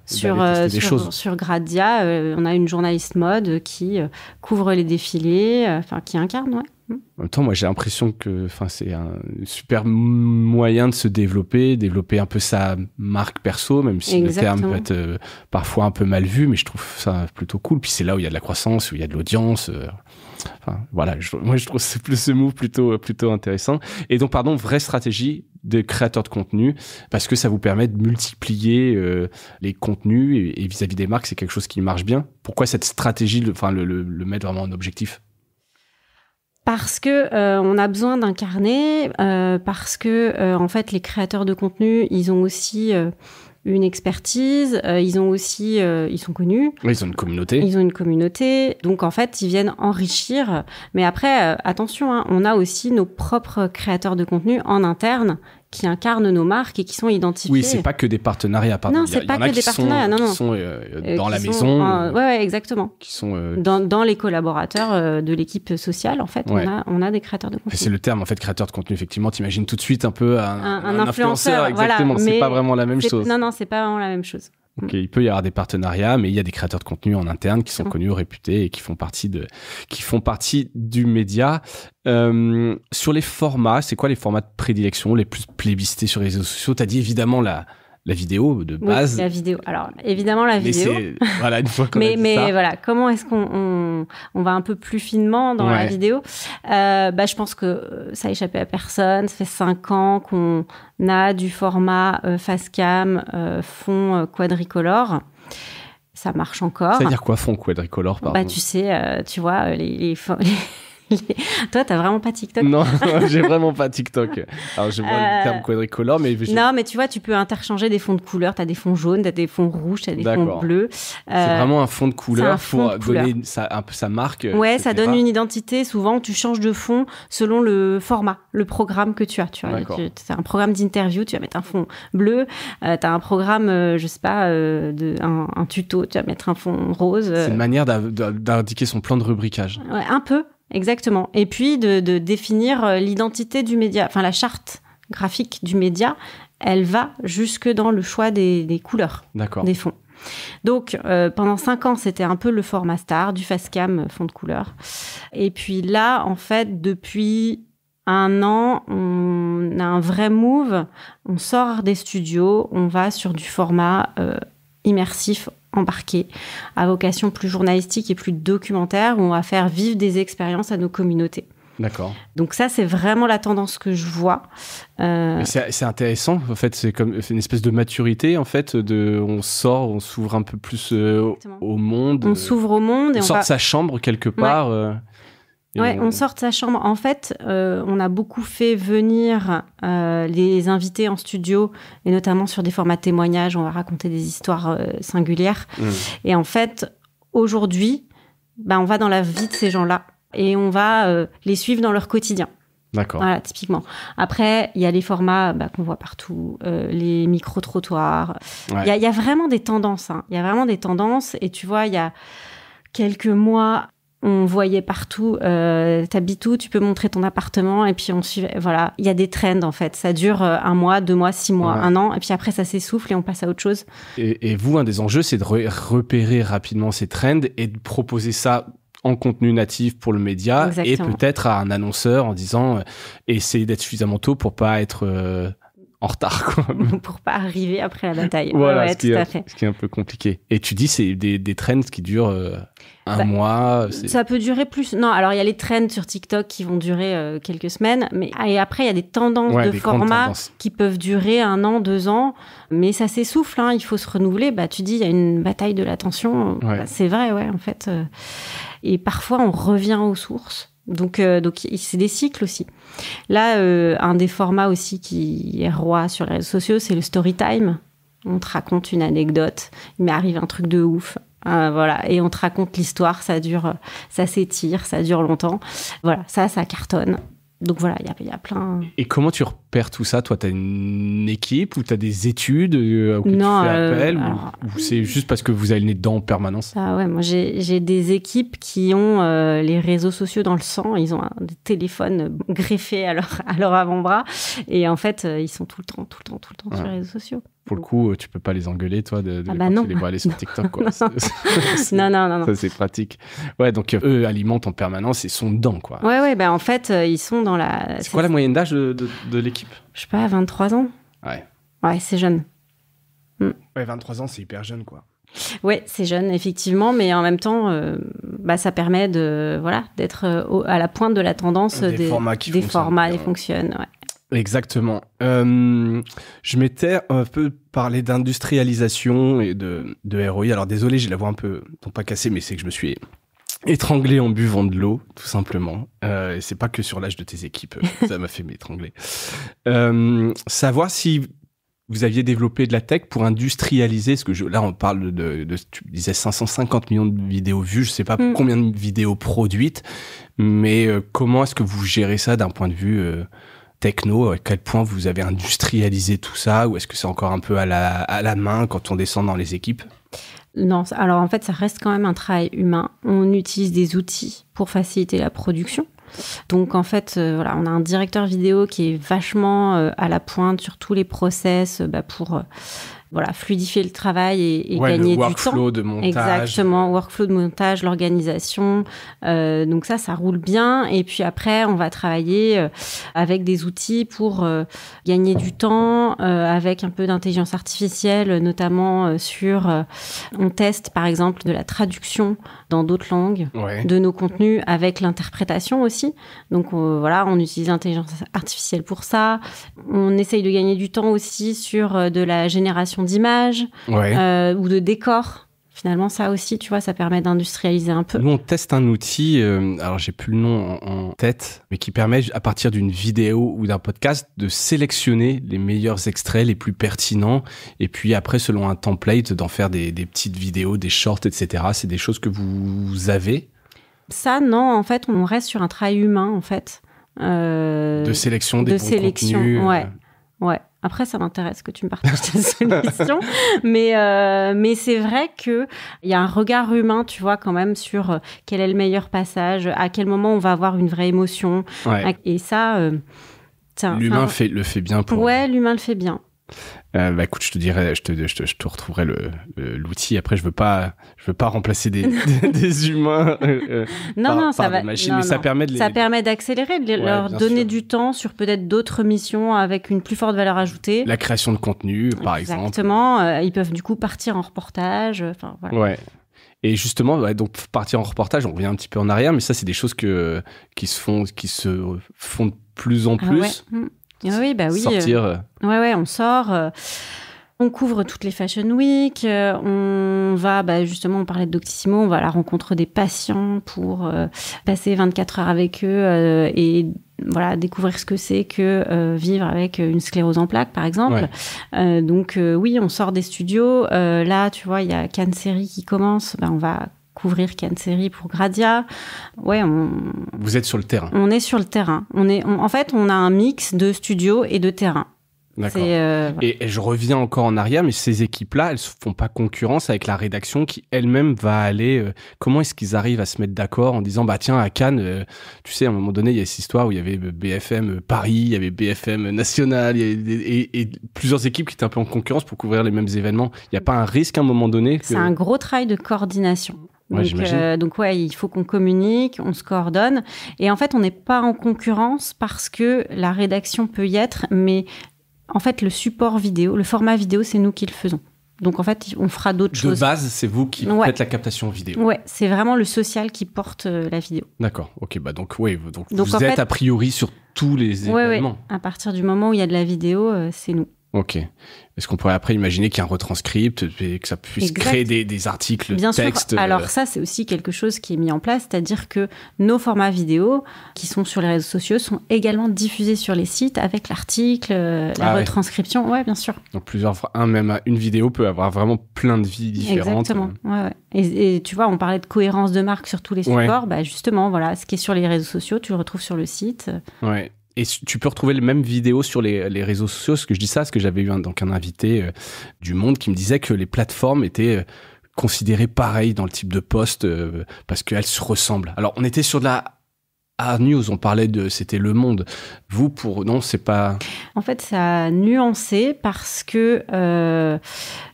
S2: sur, des choses. sur
S1: Gradia, on a une journaliste mode qui couvre les défilés, enfin qui incarne, ouais. En
S2: même temps, moi, j'ai l'impression que c'est un super moyen de se développer, développer un peu sa marque perso, même si le terme peut être euh, parfois un peu mal vu, mais je trouve ça plutôt cool. Puis c'est là où il y a de la croissance, où il y a de l'audience. Euh, enfin, voilà, moi, je trouve (laughs) ce, ce move plutôt, euh, plutôt intéressant. Et donc, pardon, vraie stratégie de créateur de contenu, parce que ça vous permet de multiplier les contenus et vis-à-vis des marques, c'est quelque chose qui marche bien. Pourquoi cette stratégie, enfin, le, le mettre vraiment en objectif
S1: parce que euh, on a besoin d'incarner, euh, parce que euh, en fait les créateurs de contenu, ils ont aussi une expertise, ils ont aussi, ils sont connus.
S2: ils ont une communauté. Ils
S1: ont une communauté, donc en fait ils viennent enrichir. Mais après, attention, hein, on a aussi nos propres créateurs de contenu en interne qui incarnent nos marques et qui sont identifiées. Oui, c'est pas
S2: que des partenariats, pardon. Non, c'est pas que des partenariats, non, non. Qui sont euh, dans la maison. Oui,
S1: ouais, exactement.
S2: Qui sont dans,
S1: dans, les collaborateurs euh, de l'équipe sociale, en fait, on, a, on a des créateurs de contenu. C'est le
S2: terme, en fait, créateur de contenu. Effectivement, t'imagines tout de suite un peu un, influenceur, exactement. c'est pas vraiment la même chose. Non,
S1: non, c'est pas vraiment la même chose.
S2: Mm. Euh, il peut y avoir des partenariats, mais il y a des créateurs de contenu en interne qui sont mm. connus, réputés et qui font partie de, qui font partie du média. Euh, sur les formats, c'est quoi les formats de prédilection les plus plébiscités sur les réseaux sociaux T'as dit évidemment la la vidéo de base. Oui, la
S1: vidéo. Alors, évidemment, la mais vidéo.
S2: Voilà, une fois qu'on Mais, mais voilà,
S1: comment est-ce qu'on on, va un peu plus finement dans la vidéo euh, bah, Je pense que euh, ça a échappé à personne. Ça fait cinq ans qu'on a du format facecam euh, face cam, fond quadricolore ça marche encore. Ça veut dire quoi
S2: fond quadricolore bah, pardon. Bah tu
S1: sais, tu vois les, les, les (laughs) (laughs) Toi, t'as vraiment pas TikTok Non, (laughs) j'ai vraiment
S2: pas TikTok. Alors, je vois le euh, terme quadricolore, mais. Non,
S1: mais tu vois, tu peux interchanger des fonds de couleurs. T'as des fonds jaunes, t'as des fonds rouges, t'as des fonds bleus. C'est euh, vraiment un fond de couleur pour donner
S2: sa, sa marque. Ouais, ça donne une
S1: identité. Souvent, tu changes de fond selon le format, le programme que tu as. Tu vois, as un programme d'interview, tu vas mettre un fond bleu. Tu euh, t'as un programme, je sais pas, de, un, un, tuto, tu vas mettre un fond rose. C'est une
S2: manière d'indiquer son plan de rubriquage.
S1: Ouais, un peu. Exactement. Et puis de, définir euh, l'identité du média, enfin la charte graphique du média, elle va jusque dans le choix des, couleurs des fonds. Donc euh, pendant cinq ans, c'était un peu le format star du cam, euh, fond de couleur. Et puis là, en fait, depuis un an, on a un vrai move. On sort des studios, on va sur du format euh, immersif embarqué à vocation plus journalistique et plus documentaire, où on va faire vivre des expériences à nos communautés. D'accord. Donc ça, c'est vraiment la tendance que je vois. Euh,
S2: c'est intéressant, en fait, c'est comme une espèce de maturité, en fait, de, on sort, on s'ouvre un peu plus euh, au monde. On s'ouvre au monde. Et on, sort de sa chambre quelque part. Euh. Ouais, on
S1: sort de sa chambre. En fait, euh, on a beaucoup fait venir euh, les invités en studio, et notamment sur des formats témoignages. On va raconter des histoires euh, singulières. Mmh. Et en fait, aujourd'hui, bah, on va dans la vie de ces gens-là et on va les suivre dans leur quotidien. D'accord. Voilà, typiquement. Après, il y a les formats bah, qu'on voit partout, les micro-trottoirs. Il y, a vraiment des tendances. Hein. Il y a vraiment des tendances. Et tu vois, il y a quelques mois, on voyait partout, euh, t'habites où, tu peux montrer ton appartement, et puis on suivait. Voilà, il y a des trends en fait. Ça dure euh, un mois, deux mois, six mois, un an, et puis après ça s'essouffle et on passe à autre chose.
S2: Et, vous, un des enjeux, c'est de repérer rapidement ces trends et de proposer ça en contenu natif pour le média et peut-être à un annonceur en disant euh, essayez d'être suffisamment tôt pour pas être euh, en retard. Quoi. (laughs)
S1: Pour pas arriver après la bataille. voilà, ce, qui est, ce
S2: qui est un peu compliqué. Et tu dis, c'est des, des trends qui durent euh, un bah, mois. Ça
S1: peut durer plus. Non, alors il y a les trends sur TikTok qui vont durer euh, quelques semaines. Mais, ah, et après, il y a des tendances de format qui peuvent durer un an, deux ans. Mais ça s'essouffle, hein, il faut se renouveler. Bah, tu dis, il y a une bataille de l'attention. Bah, c'est vrai, ouais, en fait. Euh, et parfois, on revient aux sources. Donc, euh, donc c'est des cycles aussi. Là, euh, un des formats aussi qui est roi sur les réseaux sociaux, c'est le story time. On te raconte une anecdote, il m'arrive un truc de ouf. Euh, voilà, et on te raconte l'histoire, ça dure, ça s'étire, ça dure longtemps. Voilà, ça, ça cartonne. Donc voilà, il y a, y a plein.
S2: Et comment tu perds tout ça Toi, tu as une équipe ou tu as des études euh, où tu fais euh, appel Ou, c'est juste parce que vous allez le nez dedans en permanence
S1: Ah ouais, moi j'ai des équipes qui ont euh, les réseaux sociaux dans le sang. Ils ont un, des téléphones greffés à leur, à leur avant-bras. Et en fait, ils sont tout le temps, tout le temps, tout le temps sur les réseaux sociaux.
S2: Pour le coup, tu peux pas les engueuler, toi, de, de ah les voir bah aller sur (laughs) TikTok. Quoi. non, non, (laughs) non, c'est pratique. Ouais, donc eux alimentent en permanence et sont dedans, quoi.
S1: Ouais, ouais, bah en fait, ils sont dans la. C'est quoi
S2: la moyenne d'âge de l'équipe
S1: je sais pas, 23 ans Ouais. Ouais, c'est jeune.
S2: Hmm. Ouais, 23 ans, c'est hyper jeune, quoi.
S1: Ouais, c'est jeune, effectivement, mais en même temps, euh, bah, ça permet de voilà d'être euh, à la pointe de la tendance des, formats qui des fonctionnent.
S2: Exactement. Euh, je m'étais un peu parlé d'industrialisation et de, de ROI. Alors désolé, j'ai la voix un peu, non pas cassée, mais c'est que je me suis étranglé en buvant de l'eau, tout simplement. Euh, et c'est pas que sur l'âge de tes équipes, (laughs) ça m'a fait m'étrangler. Euh, savoir si vous aviez développé de la tech pour industrialiser ce que je, là on parle de, de tu disais 550 millions de vidéos vues, je sais pas mm. combien de vidéos produites, mais euh, comment est-ce que vous gérez ça d'un point de vue techno, à quel point vous avez industrialisé tout ça, ou est-ce que c'est encore un peu à la, à la main quand on descend dans les équipes
S1: non, alors en fait, ça reste quand même un travail humain. On utilise des outils pour faciliter la production. Donc en fait, euh, voilà, on a un directeur vidéo qui est vachement euh, à la pointe sur tous les process euh, bah, pour voilà, fluidifier le travail et, et gagner le workflow du temps. de montage. Exactement, workflow de montage, l'organisation. Euh, donc ça, ça roule bien. Et puis après, on va travailler euh, avec des outils pour euh, gagner du temps, avec un peu d'intelligence artificielle, notamment sur. on teste par exemple de la traduction dans d'autres langues de nos contenus avec l'interprétation aussi. Donc voilà, on utilise l'intelligence artificielle pour ça. On essaye de gagner du temps aussi sur de la génération d'images euh, ou de décors. Finalement, ça aussi, tu vois, ça permet d'industrialiser un peu.
S2: Nous, on teste un outil, euh, alors j'ai plus le nom en, tête, mais qui permet, à partir d'une vidéo ou d'un podcast, de sélectionner les meilleurs extraits, les plus pertinents, et puis après, selon un template, d'en faire des, petites vidéos, des shorts, etc. C'est des choses que vous avez
S1: ça, non, en fait, on reste sur un travail humain, en fait. Euh, de sélection des de sélection, contenus. Ouais, ouais. Après, ça m'intéresse que tu me partages tes solutions, (laughs) mais euh, mais c'est vrai que il y a un regard humain, tu vois, quand même sur euh, quel est le meilleur passage, à quel moment on va avoir une vraie émotion, et ça. Euh, l'humain
S2: le fait bien pour.
S1: Ouais, l'humain le fait bien.
S2: Euh, bah, écoute, je te dirai, je te, je te, je te retrouverai l'outil. Le, Après, je veux pas, je veux pas remplacer des, (laughs) humains euh, euh, non, par, ça va, des machines, mais ça permet de ça
S1: permet d'accélérer, de leur donner du temps sur peut-être d'autres missions avec une plus forte valeur ajoutée. La
S2: création de contenu, par exemple.
S1: Exactement. ils peuvent du coup partir en reportage. Enfin voilà.
S2: Ouais. Et justement, donc partir en reportage, on revient un petit peu en arrière, mais ça, c'est des choses que qui se font, qui se font de plus en ah plus.
S1: Mm. Ah oui, bah oui. Euh, euh. ouais, ouais, on sort. Euh, on couvre toutes les Fashion Week, on va bah justement, on parlait de Doctissimo, on va à la rencontre des patients pour passer 24 heures avec eux et voilà découvrir ce que c'est que vivre avec une sclérose en plaques par exemple. donc oui, on sort des studios. là, tu vois, il y a Cannes série qui commence, ben, on va couvrir Cannes-Série pour Gradia. Ouais, on,
S2: Vous êtes sur le terrain.
S1: On est sur le terrain. On est, en fait, on a un mix de studio et de terrain. D'accord. Euh,
S2: et, je reviens encore en arrière, mais ces équipes-là, elles ne font pas concurrence avec la rédaction qui elle-même va aller. Euh, comment est-ce qu'ils arrivent à se mettre d'accord en disant, bah tiens, à Cannes, euh, tu sais, à un moment donné, il y a cette histoire où il y avait BFM Paris, il y avait BFM National, et, plusieurs équipes qui étaient un peu en concurrence pour couvrir les mêmes événements. Il n'y a pas un risque à un moment donné C'est un gros
S1: travail de coordination. Euh, donc, ouais, il faut qu'on communique, on se coordonne. Et en fait, on n'est pas en concurrence parce que la rédaction peut y être, mais en fait, le support vidéo, le format vidéo, c'est nous qui le faisons. Donc en fait, on fera d'autres choses. De base,
S2: c'est vous qui faites la captation vidéo.
S1: Ouais, c'est vraiment le social qui porte euh, la vidéo.
S2: D'accord. Ok, bah donc oui, donc, vous êtes a priori sur tous les éléments.
S1: À partir du moment où il y a de la vidéo, euh, c'est nous.
S2: Ok. Est-ce qu'on pourrait après imaginer qu'il y ait un retranscript et que ça puisse créer des, articles, Bien sûr. Euh, Alors ça,
S1: c'est aussi quelque chose qui est mis en place, c'est-à-dire que nos formats vidéo qui sont sur les réseaux sociaux sont également diffusés sur les sites avec l'article, euh, la ah retranscription. Ouais. bien sûr.
S2: Donc plusieurs fois, un même une vidéo peut avoir vraiment plein de vies différentes. Exactement.
S1: Euh. Et, tu vois, on parlait de cohérence de marque sur tous les supports. Bah justement, voilà, ce qui est sur les réseaux sociaux, tu le retrouves sur le site.
S2: Ouais et tu peux retrouver les mêmes vidéos sur les, réseaux sociaux. Ce que je dis ça, parce que j'avais eu un, donc un invité euh, du Monde qui me disait que les plateformes étaient euh, considérées pareilles dans le type de poste euh, parce qu'elles se ressemblent. Alors on était sur de la ah, news. On parlait de c'était Le Monde. Vous, pour. Non, c'est pas.
S1: En fait, ça a nuancé parce que euh,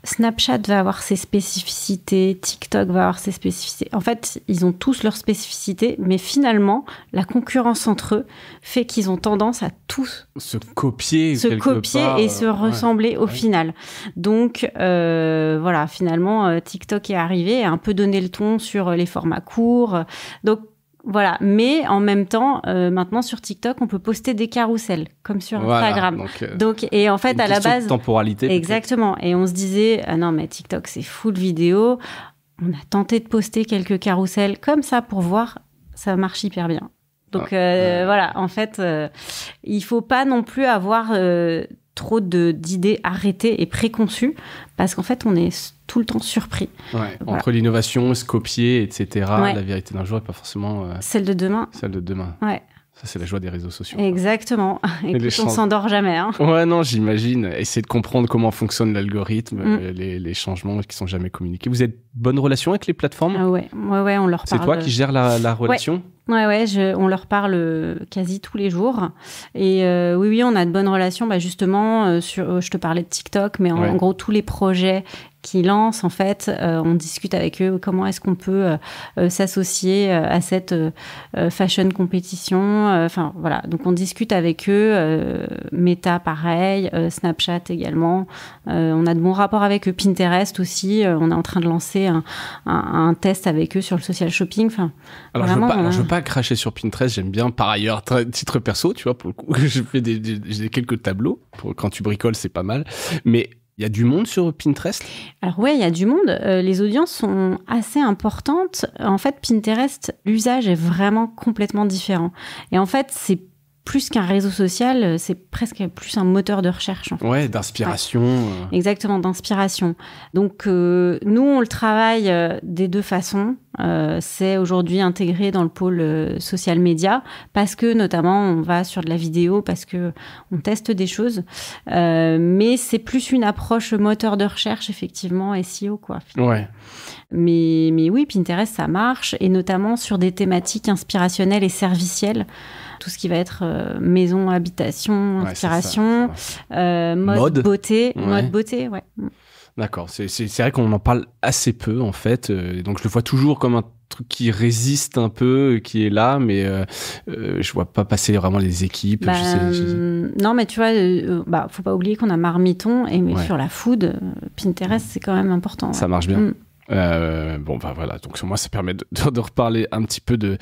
S1: Snapchat va avoir ses spécificités, TikTok va avoir ses spécificités. En fait, ils ont tous leurs spécificités, mais finalement, la concurrence entre eux fait qu'ils ont tendance à tous
S2: se copier, copier et euh, se ressembler
S1: au final. Donc, euh, voilà, finalement, TikTok est arrivé et a un peu donné le ton sur les formats courts. Donc, voilà. Mais en même temps, euh, maintenant sur TikTok, on peut poster des carousels comme sur Instagram. Euh, donc, et en fait, à la base, temporalité. Exactement. Et on se disait, ah non, mais TikTok, c'est full vidéo. On a tenté de poster quelques carousels comme ça pour voir. Ça marche hyper bien. Donc ah, euh, voilà, en fait, il faut pas non plus avoir trop d'idées arrêtées et préconçues parce qu'en fait, on est tout le temps surpris.
S2: Entre l'innovation, se copier, etc., la vérité d'un jour n'est pas forcément. Euh, celle de demain. Celle de demain. Ouais. Ça, c'est la joie des réseaux sociaux.
S1: Exactement. (laughs) on s'endort jamais. Hein.
S2: Ouais, non, j'imagine. Essayer de comprendre comment fonctionne l'algorithme, mm. euh, les, les, changements qui sont jamais communiqués. Vous êtes bonne relation avec les plateformes ah ouais.
S1: ouais, ouais, on leur parle. C'est toi qui gères
S2: la, la relation
S1: ouais. ouais, on leur parle euh, quasi tous les jours. Et euh, oui, oui, on a de bonnes relations. Bah, justement, sur, je te parlais de TikTok, mais en gros, tous les projets qui lancent, en fait, euh, on discute avec eux comment est-ce qu'on peut euh, euh, s'associer à cette fashion compétition. Enfin, voilà. Donc, on discute avec eux. Meta, pareil. Snapchat également. on a de bons rapports avec eux. Pinterest aussi. on est en train de lancer un, test avec eux sur le social shopping. Enfin, alors, je veux pas, veux
S2: pas cracher sur Pinterest. J'aime bien, par ailleurs, titre perso, tu vois, pour le coup, (laughs) je fais des quelques tableaux. Pour, quand tu bricoles, c'est pas mal. Mais il y a du monde sur Pinterest
S1: Alors oui, il y a du monde. Euh, les audiences sont assez importantes. En fait, Pinterest, l'usage est vraiment complètement différent. Et en fait, c'est plus qu'un réseau social, euh, c'est presque plus un moteur de recherche.
S2: Ouais, d'inspiration. Euh.
S1: Exactement, d'inspiration. Donc euh, nous, on le travaille des deux façons. c'est aujourd'hui intégré dans le pôle social média parce que notamment on va sur de la vidéo parce que on teste des choses, mais c'est plus une approche moteur de recherche effectivement SEO quoi. Ouais. Mais mais oui, Pinterest ça marche et notamment sur des thématiques inspirationnelles et servicielles tout ce qui va être euh, maison, habitation, inspiration, euh, mode, beauté, mode beauté, ouais.
S2: D'accord, c'est vrai qu'on en parle assez peu en fait, euh, donc je le vois toujours comme un truc qui résiste un peu, qui est là, mais je ne je vois pas passer vraiment les équipes. Bah,
S1: non, mais tu vois, il bah, faut pas oublier qu'on a Marmiton et mais sur la food, Pinterest, mm. c'est quand même important. Ça marche bien.
S2: Mm. bon, bah voilà. Donc, moi, ça permet de, reparler un petit peu de,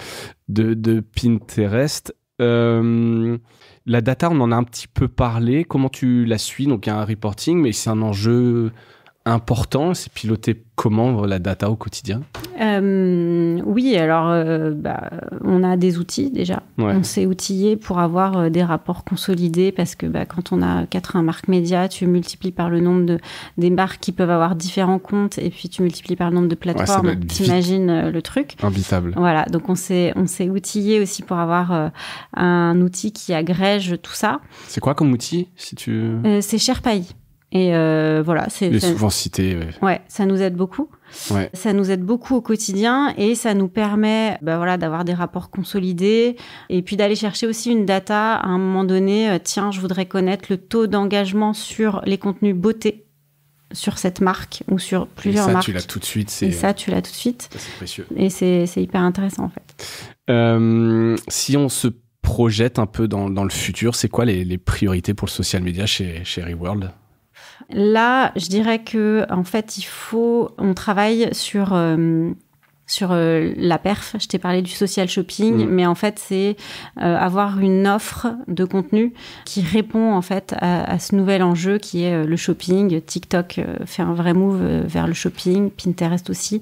S2: de, de Pinterest. Euh, la data, on en a un petit peu parlé. Comment tu la suis Donc, il y a un reporting, mais c'est un enjeu important C'est piloter comment euh, la data au quotidien
S1: euh, Oui, alors euh, bah, on a des outils déjà. On s'est outillé pour avoir des rapports consolidés parce que bah, quand on a 80 marques médias, tu multiplies par le nombre de, des marques qui peuvent avoir différents comptes et puis tu multiplies par le nombre de plateformes. Ouais, T'imagines le truc Invitable. Voilà, donc on s'est outillé aussi pour avoir un outil qui agrège tout ça.
S2: C'est quoi comme outil si tu...
S1: C'est SharePay. Et euh, voilà, c'est Il est souvent cité. Ouais. ça nous aide beaucoup. Ouais. Ça nous aide beaucoup au quotidien et ça nous permet, bah voilà, d'avoir des rapports consolidés et puis d'aller chercher aussi une data à un moment donné. Euh, tiens, je voudrais connaître le taux d'engagement sur les contenus beauté sur cette marque ou sur plusieurs et ça, Tu l'as tout de suite. C'est... Et ça, tu l'as tout de suite. c'est précieux. Et c'est, hyper intéressant en fait.
S2: Euh, si on se projette un peu dans, le futur, c'est quoi les, priorités pour le social media chez, chez Reworld
S1: Là, je dirais que en fait, il faut, on travaille sur euh, sur euh, la perf, je t'ai parlé du social shopping, mm. mais en fait c'est euh, avoir une offre de contenu qui répond en fait à, ce nouvel enjeu qui est le shopping. TikTok fait un vrai move vers le shopping, Pinterest aussi.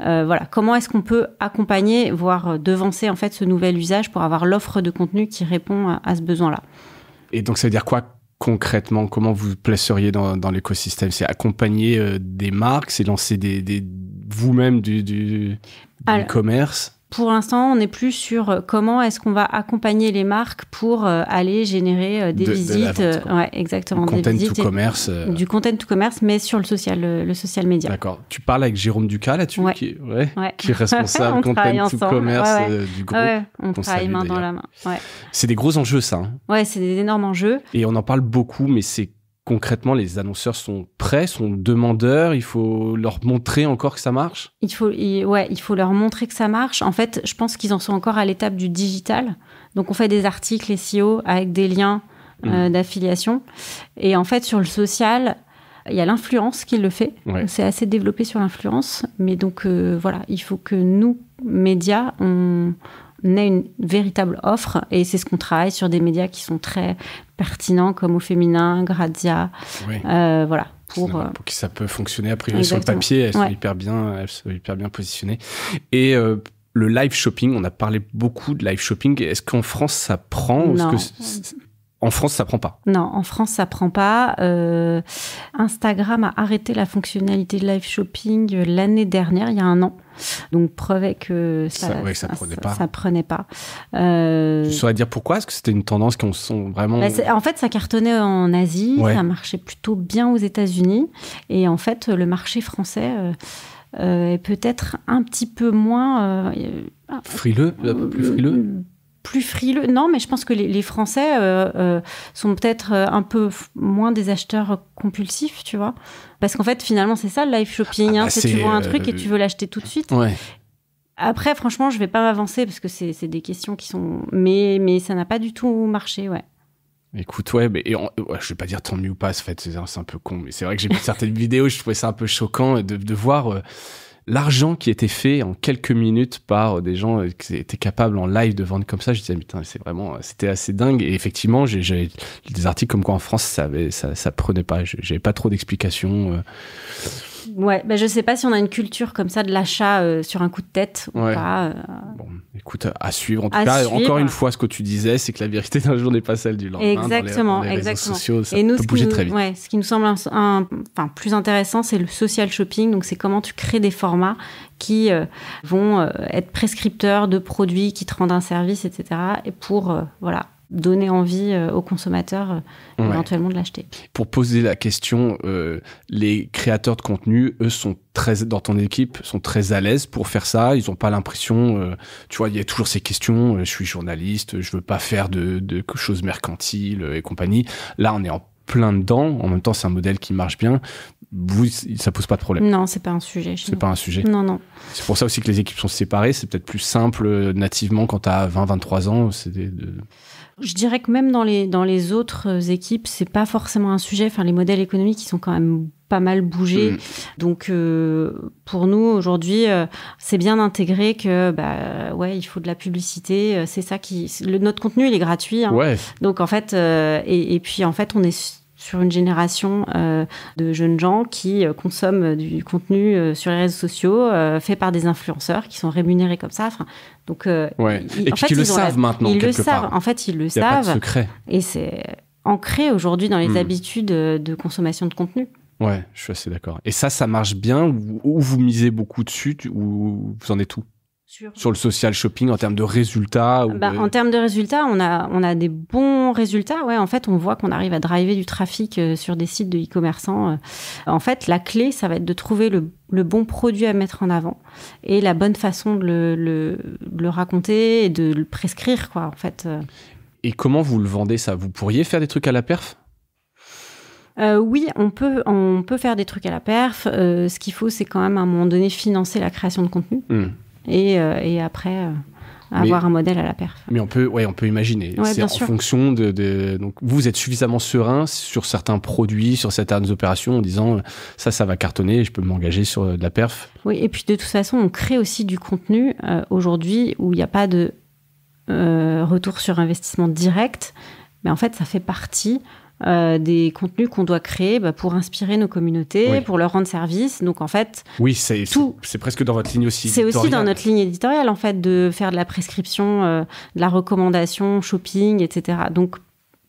S1: voilà, comment est-ce qu'on peut accompagner, voire devancer en fait ce nouvel usage pour avoir l'offre de contenu qui répond à, à ce besoin-là.
S2: Et donc ça veut dire quoi concrètement, comment vous placeriez dans, dans l'écosystème C'est accompagner euh, des marques, c'est lancer des, des vous-même du, du,
S1: commerce pour l'instant, on n'est plus sur euh, comment est-ce qu'on va accompagner les marques pour euh, aller générer euh, des visites. exactement. Du content to commerce. Du content to commerce, mais sur le social, le, social media. D'accord. Tu
S2: parles avec Jérôme Ducas là-dessus, qui, qui, est responsable (laughs) content to commerce du groupe. on, on travaille main dans la main. C'est des gros enjeux, ça. Hein.
S1: Ouais, c'est des énormes enjeux.
S2: Et on en parle beaucoup, mais c'est concrètement, les annonceurs sont prêts, sont demandeurs Il faut leur montrer encore que ça marche
S1: il faut, Ouais, il faut leur montrer que ça marche. En fait, je pense qu'ils en sont encore à l'étape du digital. Donc, on fait des articles SEO avec des liens mmh. euh, d'affiliation. Et en fait, sur le social, il y a l'influence qui le fait. C'est assez développé sur l'influence. Mais donc, euh, voilà, il faut que nous, médias, on naît une véritable offre et c'est ce qu'on travaille sur des médias qui sont très pertinents comme au féminin, Gradia euh, voilà. Pour, pour, euh,
S2: que ça peut fonctionner a priori sur le papier, elles sont hyper bien, hyper bien positionnées. Et euh, le live shopping, on a parlé beaucoup de live shopping. Est-ce qu'en France ça prend en France, ça prend pas.
S1: Non, en France, ça prend pas. Euh, Instagram a arrêté la fonctionnalité de live shopping l'année dernière, il y a un an. Donc preuve est que ça, prenait pas. Ça, prenait pas. Euh, tu saurais
S2: dire pourquoi Est-ce que c'était une tendance qu'on sent vraiment bah,
S1: En fait, ça cartonnait en Asie, ça marchait plutôt bien aux États-Unis, et en fait, le marché français. Euh, est peut-être un petit peu moins
S2: frileux, un peu plus frileux
S1: plus frileux. Non, mais je pense que les, Français euh, euh, sont peut-être euh, un peu moins des acheteurs compulsifs, tu vois. Parce qu'en fait, finalement, c'est ça le live shopping. Ah hein. bah tu vois un truc et tu veux l'acheter tout de suite. Après, franchement, je vais pas m'avancer parce que c'est des questions qui sont. Mais, mais ça n'a pas du tout marché, ouais.
S2: Écoute, ouais, mais et je vais pas dire tant mieux ou pas, fait, c'est un peu con, mais c'est vrai que j'ai vu certaines (laughs) vidéos, je trouvais ça un peu choquant de, voir l'argent qui était fait en quelques minutes par euh, des gens euh, qui étaient capables en live de vendre comme ça, je disais, putain, c'est vraiment, euh, c'était assez dingue. Et effectivement, j'ai des articles comme quoi en France, ça, avait, ça, ça prenait pas, j'avais pas trop d'explications.
S1: Ouais, bah, je sais pas si on a une culture comme ça de l'achat euh, sur un coup de tête ou pas. Euh. Bon,
S2: écoute, à suivre. En tout cas, encore une fois, ce que tu disais, c'est que la vérité d'un jour n'est pas celle du lendemain. Exactement, les, exactement. Sociaux, ça Et nous, peut bouger très vite.
S1: ce qui nous semble enfin, plus intéressant, c'est le social shopping. Donc, c'est comment tu crées des formats qui euh, vont être prescripteurs de produits qui te rendent un service, etc. Et pour, voilà, donner envie euh, aux consommateurs euh, éventuellement de l'acheter.
S2: Pour poser la question, euh, les créateurs de contenu, eux, sont très, dans ton équipe, sont très à l'aise pour faire ça. Ils n'ont pas l'impression, tu vois, il y a toujours ces questions, je suis journaliste, je veux pas faire de, choses mercantiles et compagnie. Là, on est en plein dedans. En même temps, c'est un modèle qui marche bien. Vous, ça pose pas de problème. Non,
S1: c'est pas un sujet. C'est pas un sujet. Non, non.
S2: C'est pour ça aussi que les équipes sont séparées. C'est peut-être plus simple nativement quand tu as 20, 23 ans. C'est de...
S1: Je dirais que même dans les, dans les autres euh, équipes, c'est pas forcément un sujet. Enfin, les modèles économiques, ils sont quand même pas mal bougés. Mm. Donc euh, pour nous aujourd'hui, euh, c'est bien intégré que bah ouais, il faut de la publicité. c'est ça qui le, notre contenu il est gratuit. Hein. Ouais. Donc en fait et, puis en fait on est sur une génération euh, de jeunes gens qui euh, consomment du contenu euh, sur les réseaux sociaux fait par des influenceurs qui sont rémunérés comme ça. donc, et qui le savent maintenant. Ils le En fait, ils le savent. Et c'est ancré aujourd'hui dans les hmm. habitudes de consommation de contenu.
S2: Ouais, je suis assez d'accord. Et ça, ça marche bien ou, ou vous misez beaucoup dessus ou vous en êtes tout sur... le social shopping en termes de résultats bah, En
S1: termes de résultats, on a, on a des bons résultats. Ouais, en fait, on voit qu'on arrive à driver du trafic euh, sur des sites de e-commerçants. Euh. En fait, la clé, ça va être de trouver le, bon produit à mettre en avant et la bonne façon de le, raconter et de le prescrire, quoi, en fait. Euh.
S2: Et comment vous le vendez, ça Vous pourriez faire des trucs à la perf
S1: oui, on peut, on peut faire des trucs à la perf. ce qu'il faut, c'est quand même à un moment donné financer la création de contenu. Hmm. Euh, et, après euh, avoir un modèle à la perf.
S2: Mais on peut, ouais, on peut imaginer. c'est en fonction de, Donc, vous êtes suffisamment serein sur certains produits, sur certaines opérations, en disant euh, ça, ça va cartonner, je peux m'engager sur de la perf.
S1: Oui, et puis de toute façon, on crée aussi du contenu aujourd'hui où il n'y a pas de retour sur investissement direct. Mais en fait, ça fait partie euh, des contenus qu'on doit créer bah, pour inspirer nos communautés, pour leur rendre service. Donc en fait,
S2: oui, c'est tout, c'est presque dans votre ligne aussi. C'est aussi dans notre
S1: ligne éditoriale en fait de faire de la prescription, euh, de la recommandation, shopping, etc. Donc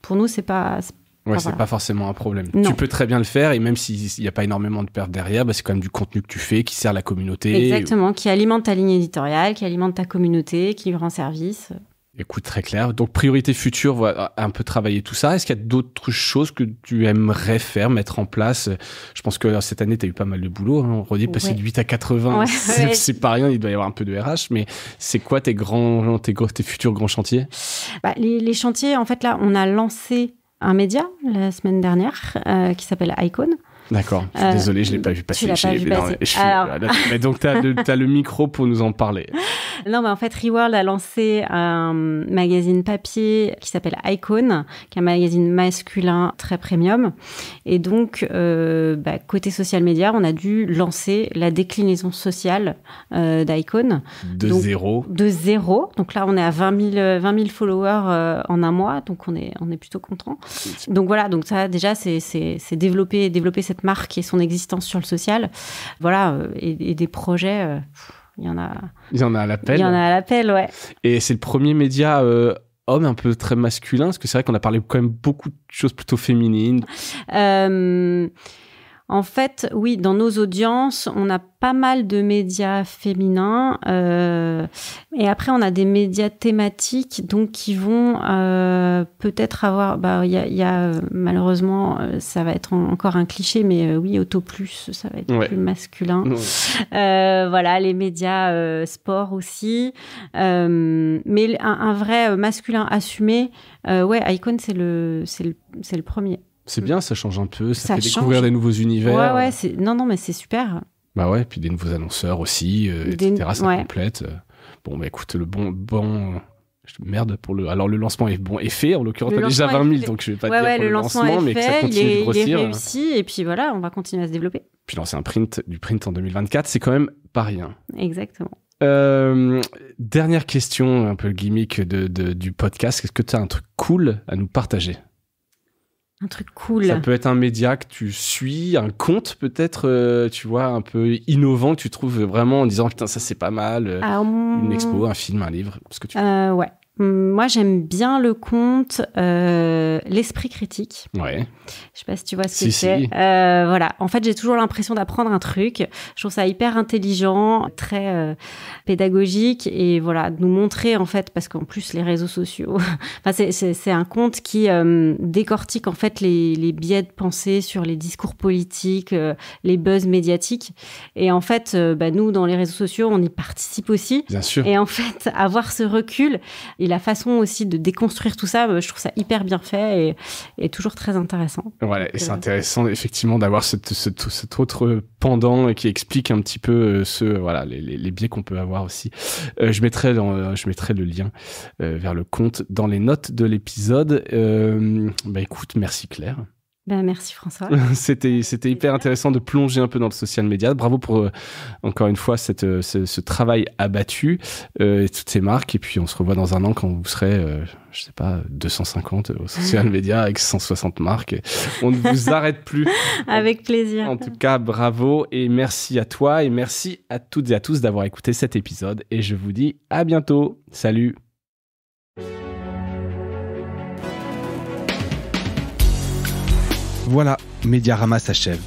S1: pour nous, c'est pas Ouais, c'est
S2: pas forcément un problème. Tu peux très bien le faire et même s'il n'y a pas énormément de pertes derrière, bah, c'est quand même du contenu que tu fais qui sert la communauté. Exactement,
S1: qui alimente ta ligne éditoriale, qui alimente ta communauté, qui lui rend service.
S2: Écoute, très clair. Donc, priorité future, voilà, un peu travailler tout ça. Est-ce qu'il y a d'autres choses que tu aimerais faire, mettre en place Je pense que cette année, tu as eu pas mal de boulot. Hein. On redit, passer de 8 à 80, c'est pas rien. Il doit y avoir un peu de RH. Mais c'est quoi tes, grands, tes, futurs grands chantiers
S1: bah, les, chantiers, en fait, là, on a lancé un média la semaine dernière euh, qui s'appelle Icon.
S2: D'accord. Euh, désolé, je l'ai pas vu passer. Tu l'as pas vu passer. mais donc tu as, le micro pour nous en parler. (laughs)
S1: Non, mais en fait, Reworld a lancé un magazine papier qui s'appelle Icon, qui est un magazine masculin très premium. Et donc, euh, bah, côté social media, on a dû lancer la déclinaison sociale euh, d'Icon. De zéro. De zéro. Donc là, on est à 20 000, followers en un mois, donc on est, on est plutôt content. Donc voilà, donc ça déjà, c'est développer, développer cette marque et son existence sur le social. Voilà, euh, et, des projets, euh, il y en a.
S2: Il y en a à l'appel. Il y en a à l'appel, ouais. Et c'est le premier média euh,
S1: homme un peu très masculin Parce que c'est vrai qu'on a parlé quand même beaucoup de choses plutôt féminines. Euh, en fait, oui, dans nos audiences, on a pas mal de médias féminins. Euh, et après, on a des médias thématiques, donc qui vont euh, peut-être avoir. Bah, il y a, malheureusement, euh, ça va être encore un cliché, mais euh, oui, auto plus, ça va être plus masculin. voilà, les médias sport aussi, mais un, vrai masculin assumé. ouais, Icon, c'est le, c'est le, le premier.
S2: C'est bien, ça change un peu, ça, fait découvrir des nouveaux univers.
S1: non, non, mais c'est super.
S2: Bah ouais, puis des nouveaux annonceurs aussi, euh, etc. Ça complète. Bon, mais bah écoute, le bon, bon, Merde pour le. Alors le lancement est bon est fait en l'occurrence t'as déjà 20 000 donc je vais pas dire pour le, lancement, mais ça continue est, de grossir. Il est réussi
S1: et puis voilà on va continuer à se développer.
S2: Puis lancer un print du print en 2024 c'est quand même pas rien. Exactement. Euh, dernière question un peu le gimmick du podcast est-ce que tu as un truc cool à nous partager
S1: un truc cool. Ça peut
S2: être un média que tu suis, un compte peut-être, euh, tu vois, un peu innovant, que tu trouves vraiment en disant putain, ça c'est pas mal, euh, ah, une expo, un film, un livre, ce
S1: que tu euh, ouais, moi, j'aime bien le conte euh, L'esprit critique. Ouais. Je sais pas si tu vois ce que c'est. Euh, voilà. En fait, j'ai toujours l'impression d'apprendre un truc. Je trouve ça hyper intelligent, très euh, pédagogique et voilà, de nous montrer en fait, parce qu'en plus les réseaux sociaux. (laughs) c'est un conte qui décortique en fait les, les, biais de pensée sur les discours politiques, les buzz médiatiques. Et en fait, bah, nous dans les réseaux sociaux, on y participe aussi. Bien sûr. Et en fait, (laughs) avoir ce recul, il la façon aussi de déconstruire tout ça, euh, je trouve ça hyper bien fait et, toujours très intéressant.
S2: Voilà, et c'est euh, intéressant effectivement d'avoir cet autre pendant qui explique un petit peu euh, ce, voilà, les, biais qu'on peut avoir aussi. je, mettrai je mettrai le lien vers le compte dans les notes de l'épisode. bah écoute, merci Claire.
S1: Bah, merci François. (laughs)
S2: c'était c'était hyper intéressant de plonger un peu dans le social media. Bravo pour euh, encore une fois euh, ce, travail abattu euh, et toutes ces marques. Et puis on se revoit dans un an quand vous serez, je sais pas, 250 au social (laughs) media avec 160 marques. On ne vous arrête plus.
S1: (laughs) avec plaisir. En tout
S2: cas, bravo et merci à toi et merci à toutes et à tous d'avoir écouté cet épisode. Et je vous dis à bientôt. Salut. Voilà, Mediarama s'achève.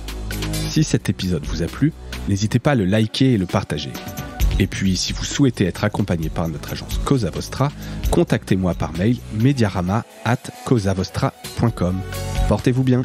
S2: Si cet épisode vous a plu, n'hésitez pas à le liker et le partager. Et puis, si vous souhaitez être accompagné par notre agence Cosa Vostra, contactez-moi par mail mediarama at Portez-vous bien.